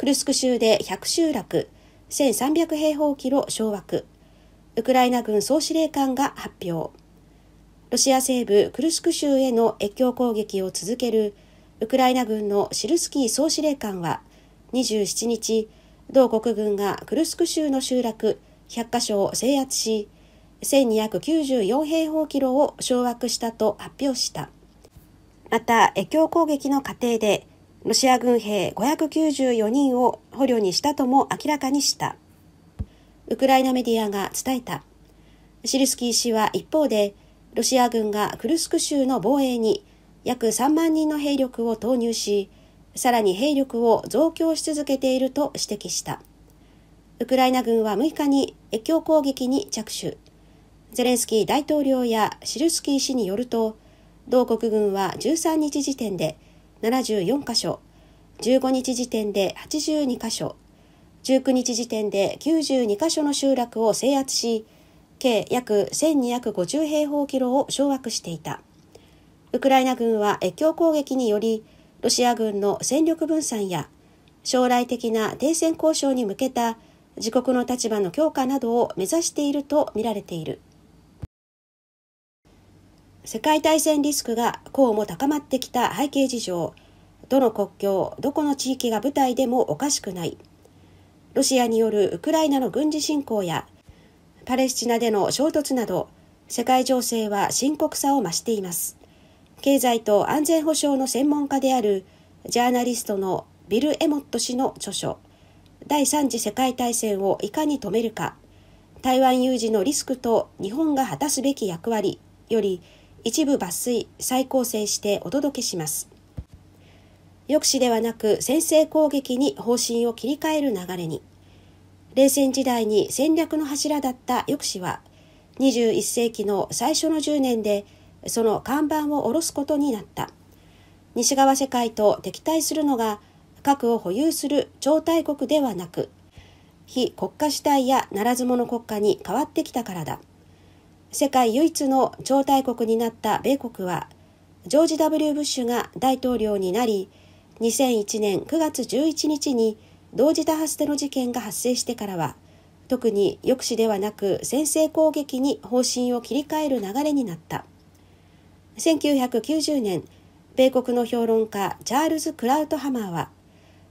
クルスク州で100集落、1300平方キロ掌握、ウクライナ軍総司令官が発表。ロシア西部クルスク州への越境攻撃を続けるウクライナ軍のシルスキー総司令官は27日、同国軍がクルスク州の集落100カ所を制圧し、1294平方キロを掌握したと発表した。また、越境攻撃の過程でロシア軍兵594人を捕虜にしたとも明らかにした。ウクライナメディアが伝えた。シルスキー氏は一方で、ロシア軍がクルスク州の防衛に約3万人の兵力を投入し、さらに兵力を増強し続けていると指摘した。ウクライナ軍は6日に越境攻撃に着手。ゼレンスキー大統領やシルスキー氏によると、同国軍は13日時点で74箇所、15日時点で82箇所、19日時点で92箇所の集落を制圧し、計約1250平方キロを掌握していた。ウクライナ軍は越境攻撃により、ロシア軍の戦力分散や将来的な停戦交渉に向けた自国の立場の強化などを目指しているとみられている。世界大戦リスクがこうも高まってきた背景事情どの国境どこの地域が舞台でもおかしくないロシアによるウクライナの軍事侵攻やパレスチナでの衝突など世界情勢は深刻さを増しています経済と安全保障の専門家であるジャーナリストのビル・エモット氏の著書第3次世界大戦をいかに止めるか台湾有事のリスクと日本が果たすべき役割より一部抜粋、再構成してお届けします。抑止ではなく先制攻撃に方針を切り替える流れに。冷戦時代に戦略の柱だった抑止は、21世紀の最初の10年でその看板を下ろすことになった。西側世界と敵対するのが核を保有する超大国ではなく、非国家主体やならず者国家に変わってきたからだ。世界唯一の超大国になった米国はジョージ・ W・ ブッシュが大統領になり2001年9月11日に同時多発テロ事件が発生してからは特に抑止ではなく先制攻撃に方針を切り替える流れになった1990年米国の評論家チャールズ・クラウトハマーは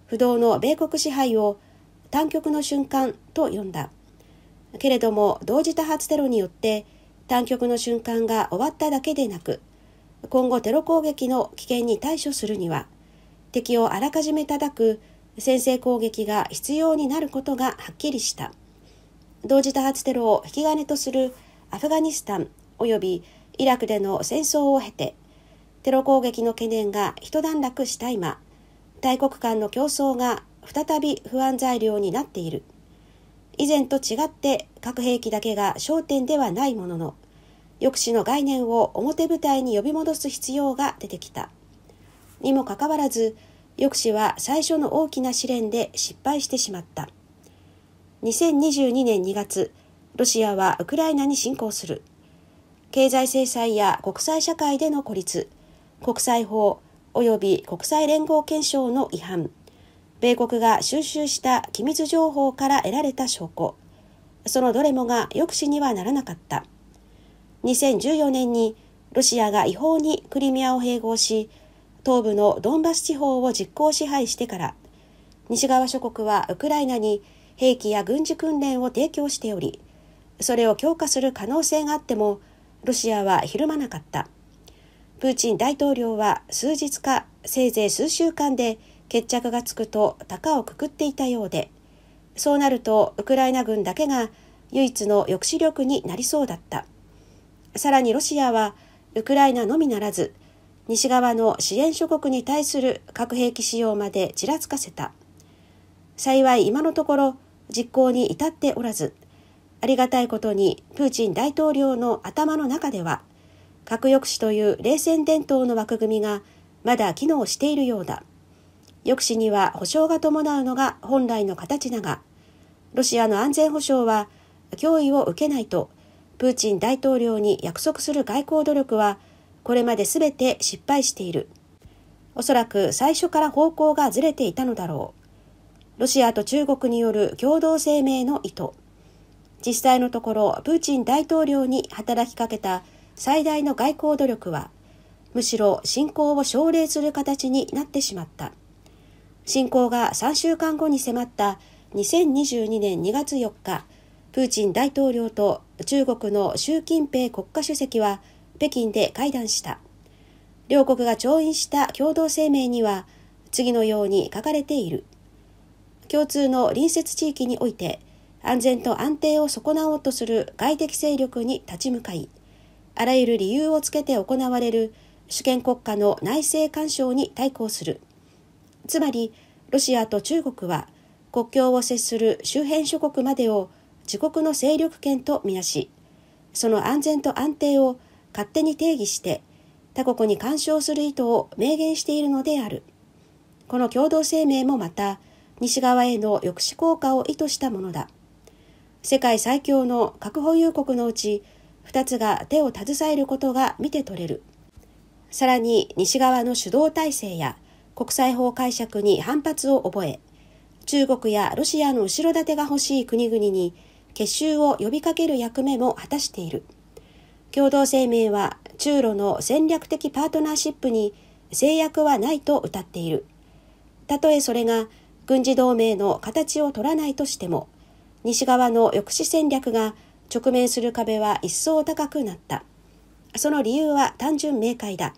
不動の米国支配を「短極の瞬間」と呼んだけれども同時多発テロによって「短局の瞬間が終わっただけでなく、今後テロ攻撃の危険に対処するには、敵をあらかじめ叩く先制攻撃が必要になることがはっきりした。同時多発テロを引き金とするアフガニスタン及びイラクでの戦争を経て、テロ攻撃の懸念が一段落した今、大国間の競争が再び不安材料になっている。以前と違って核兵器だけが焦点ではないものの抑止の概念を表舞台に呼び戻す必要が出てきたにもかかわらず抑止は最初の大きな試練で失敗してしまった2022年2月ロシアはウクライナに侵攻する経済制裁や国際社会での孤立国際法及び国際連合憲章の違反米国が収集した機密情報から得られた証拠そのどれもが抑止にはならなかった2014年にロシアが違法にクリミアを併合し東部のドンバス地方を実効支配してから西側諸国はウクライナに兵器や軍事訓練を提供しておりそれを強化する可能性があってもロシアはひるまなかったプーチン大統領は数日かせいぜい数週間で決着がつくと高をくくっていたようで、そうなるとウクライナ軍だけが唯一の抑止力になりそうだった。さらにロシアはウクライナのみならず、西側の支援諸国に対する核兵器使用までちらつかせた。幸い今のところ実行に至っておらず、ありがたいことにプーチン大統領の頭の中では、核抑止という冷戦伝統の枠組みがまだ機能しているようだ。抑止には保障が伴うのが本来の形だが、ロシアの安全保障は脅威を受けないと、プーチン大統領に約束する外交努力は、これまで全て失敗している。おそらく最初から方向がずれていたのだろう。ロシアと中国による共同声明の意図。実際のところ、プーチン大統領に働きかけた最大の外交努力は、むしろ侵攻を奨励する形になってしまった。侵攻が3週間後に迫った2022年2月4日、プーチン大統領と中国の習近平国家主席は北京で会談した。両国が調印した共同声明には次のように書かれている。共通の隣接地域において安全と安定を損なおうとする外的勢力に立ち向かい、あらゆる理由をつけて行われる主権国家の内政干渉に対抗する。つまりロシアと中国は国境を接する周辺諸国までを自国の勢力圏とみなしその安全と安定を勝手に定義して他国に干渉する意図を明言しているのであるこの共同声明もまた西側への抑止効果を意図したものだ世界最強の核保有国のうち2つが手を携えることが見て取れるさらに西側の主導体制や国際法解釈に反発を覚え、中国やロシアの後ろ盾が欲しい国々に結集を呼びかける役目も果たしている。共同声明は中ロの戦略的パートナーシップに制約はないと謳っている。たとえそれが軍事同盟の形を取らないとしても、西側の抑止戦略が直面する壁は一層高くなった。その理由は単純明快だ。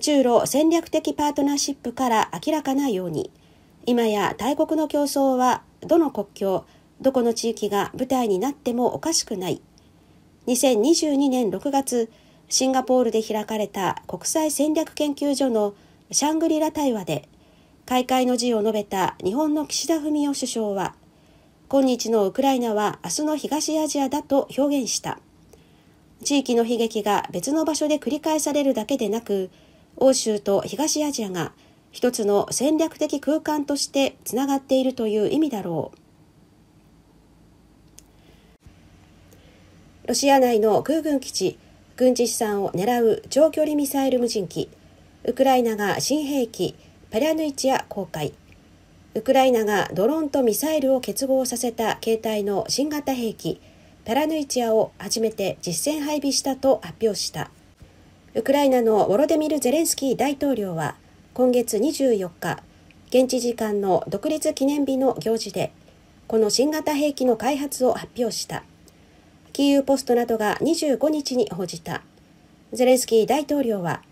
中ロ戦略的パートナーシップから明らかなように今や大国の競争はどの国境どこの地域が舞台になってもおかしくない2022年6月シンガポールで開かれた国際戦略研究所のシャングリラ対話で開会の辞を述べた日本の岸田文雄首相は今日のウクライナは明日の東アジアだと表現した地域の悲劇が別の場所で繰り返されるだけでなく欧州と東アジアが一つの戦略的空間としてつながっているという意味だろう。ロシア内の空軍基地、軍事資産を狙う長距離ミサイル無人機、ウクライナが新兵器、パラヌイチア公開、ウクライナがドローンとミサイルを結合させた携帯の新型兵器、パラヌイチアを初めて実戦配備したと発表した。ウクライナのウォロデミル・ゼレンスキー大統領は今月24日現地時間の独立記念日の行事でこの新型兵器の開発を発表したキーウ・ポストなどが25日に報じたゼレンスキー大統領は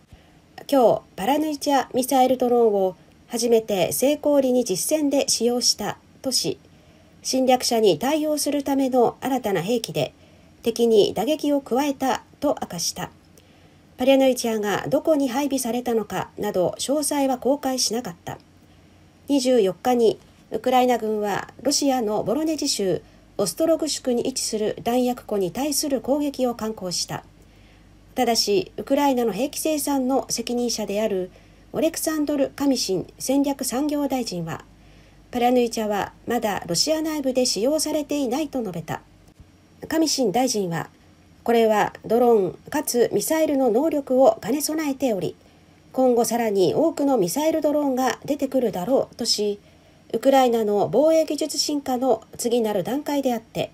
今日パラヌイチャミサイルドローンを初めて成功裏に実戦で使用したとし侵略者に対応するための新たな兵器で敵に打撃を加えたと明かしたパリアヌイチアがどこに配備されたのかなど詳細は公開しなかった24日にウクライナ軍はロシアのボロネジ州オストログシクに位置する弾薬庫に対する攻撃を敢行したただしウクライナの兵器生産の責任者であるオレクサンドル・カミシン戦略産業大臣はパラヌイチャはまだロシア内部で使用されていないと述べたカミシン大臣はこれはドローンかつミサイルの能力を兼ね備えており今後さらに多くのミサイルドローンが出てくるだろうとしウクライナの防衛技術進化の次なる段階であって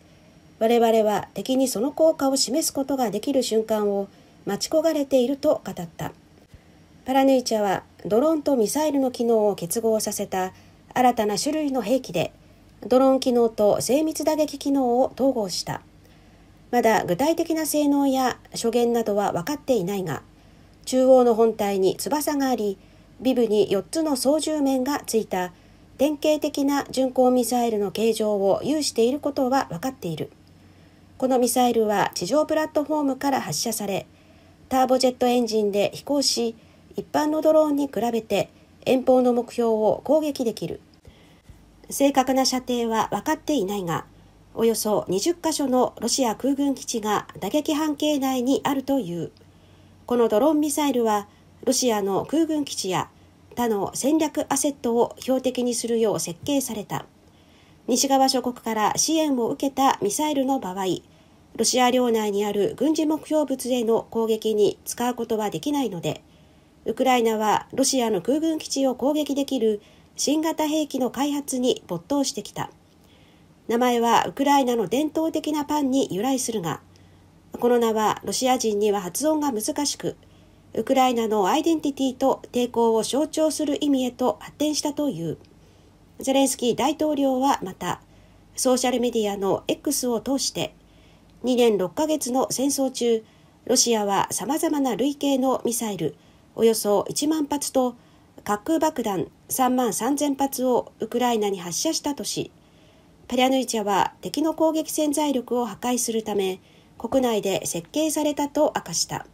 我々は敵にその効果を示すことができる瞬間を待ち焦がれていると語ったパラヌイチャはドローンとミサイルの機能を結合させた新たな種類の兵器でドローン機能と精密打撃機能を統合した。まだ具体的な性能や諸言などは分かっていないが中央の本体に翼がありビブに4つの操縦面がついた典型的な巡航ミサイルの形状を有していることは分かっているこのミサイルは地上プラットフォームから発射されターボジェットエンジンで飛行し一般のドローンに比べて遠方の目標を攻撃できる正確な射程は分かっていないがおよそ20カ所のロシア空軍基地が打撃半径内にあるという。このドローンミサイルは、ロシアの空軍基地や他の戦略アセットを標的にするよう設計された。西側諸国から支援を受けたミサイルの場合、ロシア領内にある軍事目標物への攻撃に使うことはできないので、ウクライナはロシアの空軍基地を攻撃できる新型兵器の開発に没頭してきた。名前はウクライナの伝統的なパンに由来するが、この名はロシア人には発音が難しく、ウクライナのアイデンティティと抵抗を象徴する意味へと発展したという。ゼレンスキー大統領はまた、ソーシャルメディアの X を通して、2年6ヶ月の戦争中、ロシアは様々な類型のミサイル、およそ1万発と、滑空爆弾3万3000発をウクライナに発射したとし、パリャヌイチャは敵の攻撃潜在力を破壊するため、国内で設計されたと明かした。